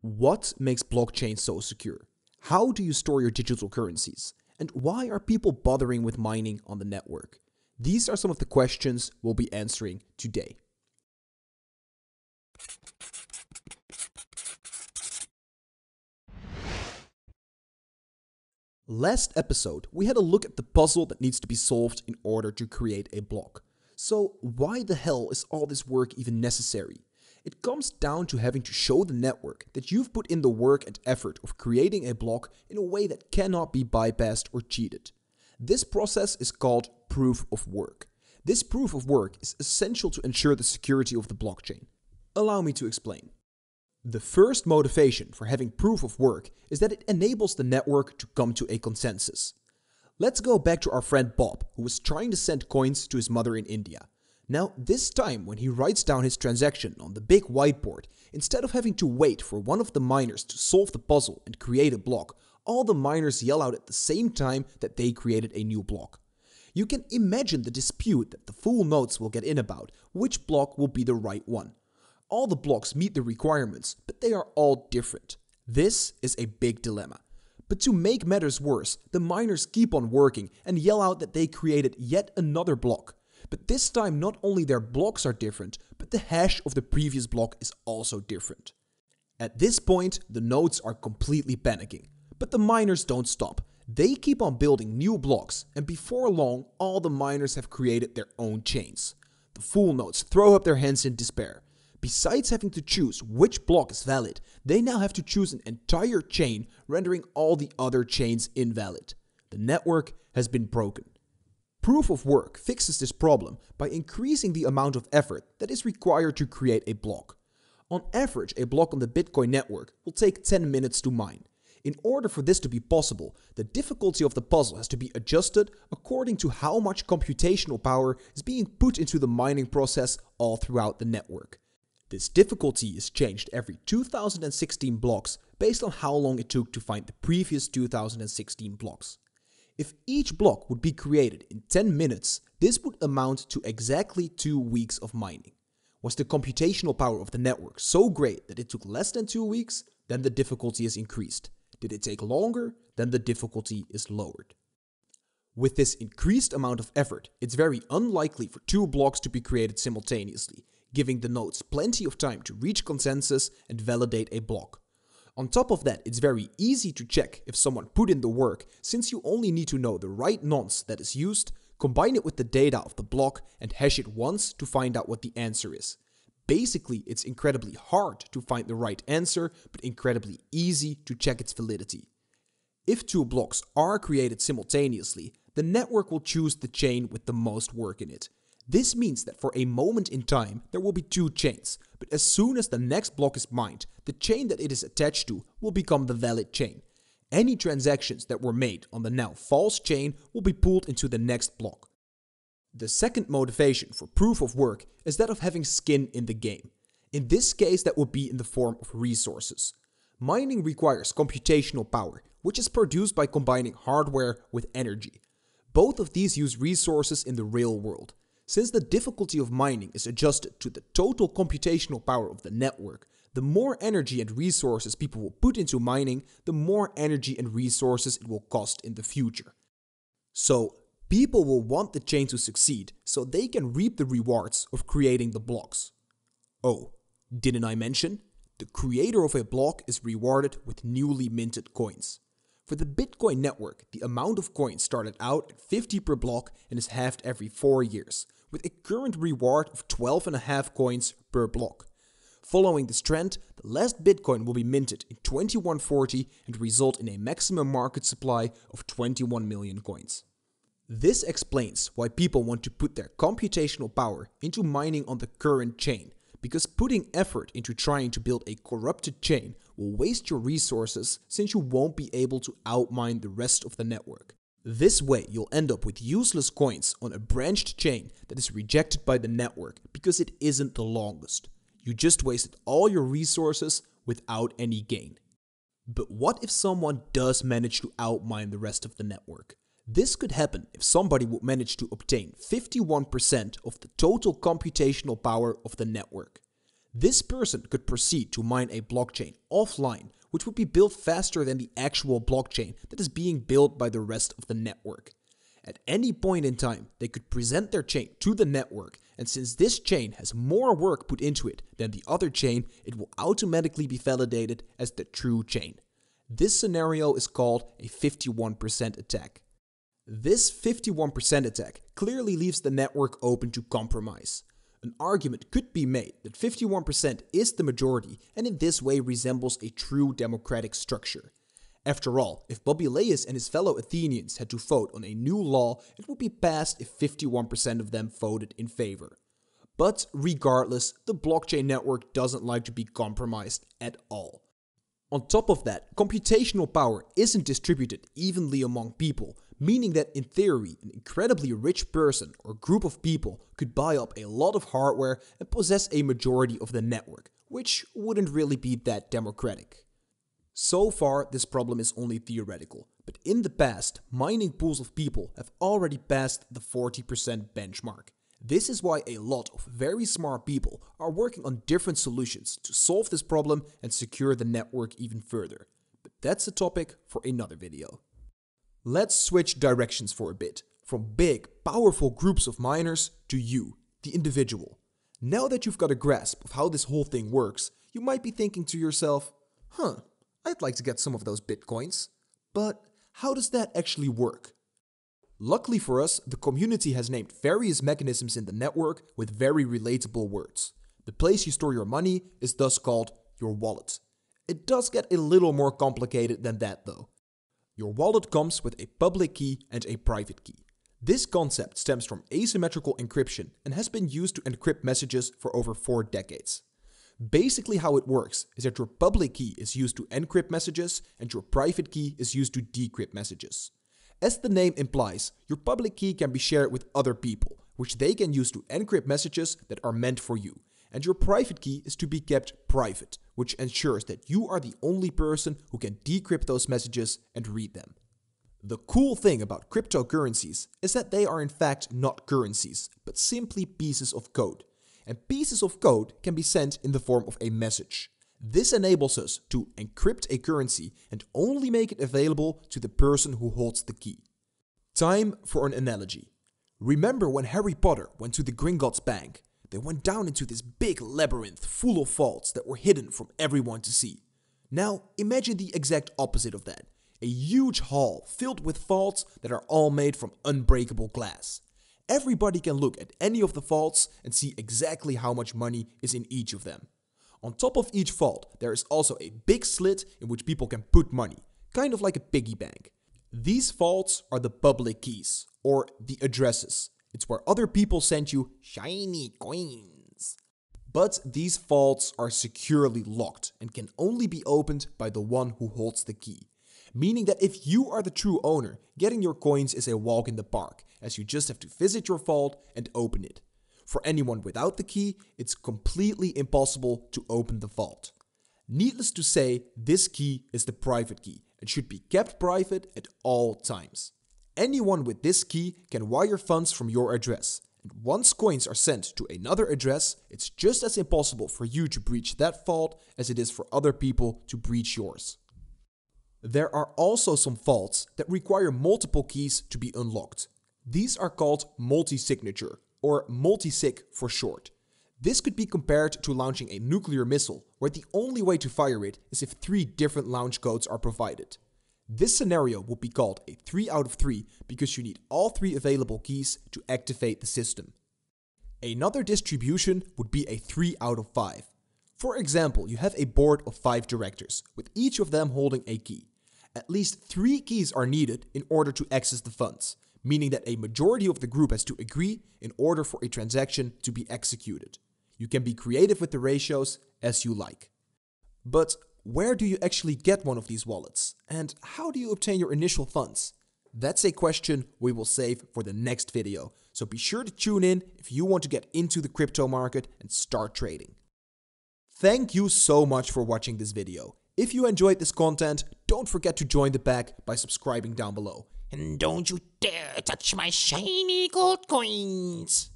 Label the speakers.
Speaker 1: What makes blockchain so secure? How do you store your digital currencies? And why are people bothering with mining on the network? These are some of the questions we'll be answering today. Last episode, we had a look at the puzzle that needs to be solved in order to create a block. So, why the hell is all this work even necessary? It comes down to having to show the network that you've put in the work and effort of creating a block in a way that cannot be bypassed or cheated. This process is called proof of work. This proof of work is essential to ensure the security of the blockchain. Allow me to explain. The first motivation for having proof of work is that it enables the network to come to a consensus. Let's go back to our friend Bob, who was trying to send coins to his mother in India. Now, this time, when he writes down his transaction on the big whiteboard, instead of having to wait for one of the miners to solve the puzzle and create a block, all the miners yell out at the same time that they created a new block. You can imagine the dispute that the fool nodes will get in about which block will be the right one. All the blocks meet the requirements, but they are all different. This is a big dilemma. But to make matters worse, the miners keep on working and yell out that they created yet another block. But this time, not only their blocks are different, but the hash of the previous block is also different. At this point, the nodes are completely panicking. But the miners don't stop. They keep on building new blocks, and before long, all the miners have created their own chains. The fool nodes throw up their hands in despair. Besides having to choose which block is valid, they now have to choose an entire chain, rendering all the other chains invalid. The network has been broken. Proof of work fixes this problem by increasing the amount of effort that is required to create a block. On average, a block on the Bitcoin network will take 10 minutes to mine. In order for this to be possible, the difficulty of the puzzle has to be adjusted according to how much computational power is being put into the mining process all throughout the network. This difficulty is changed every 2016 blocks based on how long it took to find the previous 2016 blocks. If each block would be created in 10 minutes, this would amount to exactly 2 weeks of mining. Was the computational power of the network so great that it took less than 2 weeks? Then the difficulty is increased. Did it take longer? Then the difficulty is lowered. With this increased amount of effort, it's very unlikely for two blocks to be created simultaneously, giving the nodes plenty of time to reach consensus and validate a block. On top of that, it's very easy to check if someone put in the work since you only need to know the right nonce that is used, combine it with the data of the block and hash it once to find out what the answer is. Basically, it's incredibly hard to find the right answer, but incredibly easy to check its validity. If two blocks are created simultaneously, the network will choose the chain with the most work in it. This means that for a moment in time, there will be two chains, but as soon as the next block is mined, the chain that it is attached to will become the valid chain. Any transactions that were made on the now false chain will be pulled into the next block. The second motivation for proof of work is that of having skin in the game. In this case, that would be in the form of resources. Mining requires computational power, which is produced by combining hardware with energy. Both of these use resources in the real world, since the difficulty of mining is adjusted to the total computational power of the network, the more energy and resources people will put into mining, the more energy and resources it will cost in the future. So, people will want the chain to succeed so they can reap the rewards of creating the blocks. Oh, didn't I mention? The creator of a block is rewarded with newly minted coins. For the Bitcoin network, the amount of coins started out at 50 per block and is halved every 4 years, with a current reward of 12.5 coins per block. Following this trend, the last Bitcoin will be minted in 2140 and result in a maximum market supply of 21 million coins. This explains why people want to put their computational power into mining on the current chain, because putting effort into trying to build a corrupted chain will waste your resources since you won't be able to outmine the rest of the network. This way, you'll end up with useless coins on a branched chain that is rejected by the network because it isn't the longest. You just wasted all your resources without any gain. But what if someone does manage to outmine the rest of the network? This could happen if somebody would manage to obtain 51% of the total computational power of the network. This person could proceed to mine a blockchain offline, which would be built faster than the actual blockchain that is being built by the rest of the network. At any point in time, they could present their chain to the network, and since this chain has more work put into it than the other chain, it will automatically be validated as the true chain. This scenario is called a 51% attack. This 51% attack clearly leaves the network open to compromise. An argument could be made that 51% is the majority and in this way resembles a true democratic structure. After all, if Bobbylaeus and his fellow Athenians had to vote on a new law, it would be passed if 51% of them voted in favor. But regardless, the blockchain network doesn't like to be compromised at all. On top of that, computational power isn't distributed evenly among people, meaning that in theory, an incredibly rich person or group of people could buy up a lot of hardware and possess a majority of the network, which wouldn't really be that democratic. So far, this problem is only theoretical, but in the past, mining pools of people have already passed the 40% benchmark. This is why a lot of very smart people are working on different solutions to solve this problem and secure the network even further. But that's a topic for another video. Let's switch directions for a bit from big, powerful groups of miners to you, the individual. Now that you've got a grasp of how this whole thing works, you might be thinking to yourself, huh, I'd like to get some of those bitcoins. But how does that actually work? Luckily for us, the community has named various mechanisms in the network with very relatable words. The place you store your money is thus called your wallet. It does get a little more complicated than that though. Your wallet comes with a public key and a private key. This concept stems from asymmetrical encryption and has been used to encrypt messages for over four decades. Basically, how it works is that your public key is used to encrypt messages and your private key is used to decrypt messages. As the name implies, your public key can be shared with other people, which they can use to encrypt messages that are meant for you, and your private key is to be kept private, which ensures that you are the only person who can decrypt those messages and read them. The cool thing about cryptocurrencies is that they are in fact not currencies, but simply pieces of code. And pieces of code can be sent in the form of a message. This enables us to encrypt a currency and only make it available to the person who holds the key. Time for an analogy. Remember when Harry Potter went to the Gringotts Bank they went down into this big labyrinth full of faults that were hidden from everyone to see. Now, imagine the exact opposite of that a huge hall filled with faults that are all made from unbreakable glass. Everybody can look at any of the faults and see exactly how much money is in each of them. On top of each fault, there is also a big slit in which people can put money, kind of like a piggy bank. These faults are the public keys, or the addresses, it's where other people sent you shiny coins. But these vaults are securely locked and can only be opened by the one who holds the key. Meaning that if you are the true owner, getting your coins is a walk in the park, as you just have to visit your vault and open it. For anyone without the key, it's completely impossible to open the vault. Needless to say, this key is the private key and should be kept private at all times. Anyone with this key can wire funds from your address. And once coins are sent to another address, it's just as impossible for you to breach that vault as it is for other people to breach yours. There are also some vaults that require multiple keys to be unlocked. These are called multi-signature, or multi-sig for short. This could be compared to launching a nuclear missile, where the only way to fire it is if three different launch codes are provided. This scenario would be called a 3 out of 3 because you need all three available keys to activate the system. Another distribution would be a 3 out of 5. For example, you have a board of 5 directors, with each of them holding a key. At least 3 keys are needed in order to access the funds, meaning that a majority of the group has to agree in order for a transaction to be executed. You can be creative with the ratios as you like. But where do you actually get one of these wallets? And how do you obtain your initial funds? That's a question we will save for the next video. So be sure to tune in if you want to get into the crypto market and start trading. Thank you so much for watching this video. If you enjoyed this content, don't forget to join the pack by subscribing down below. And don't you dare touch my shiny gold coins!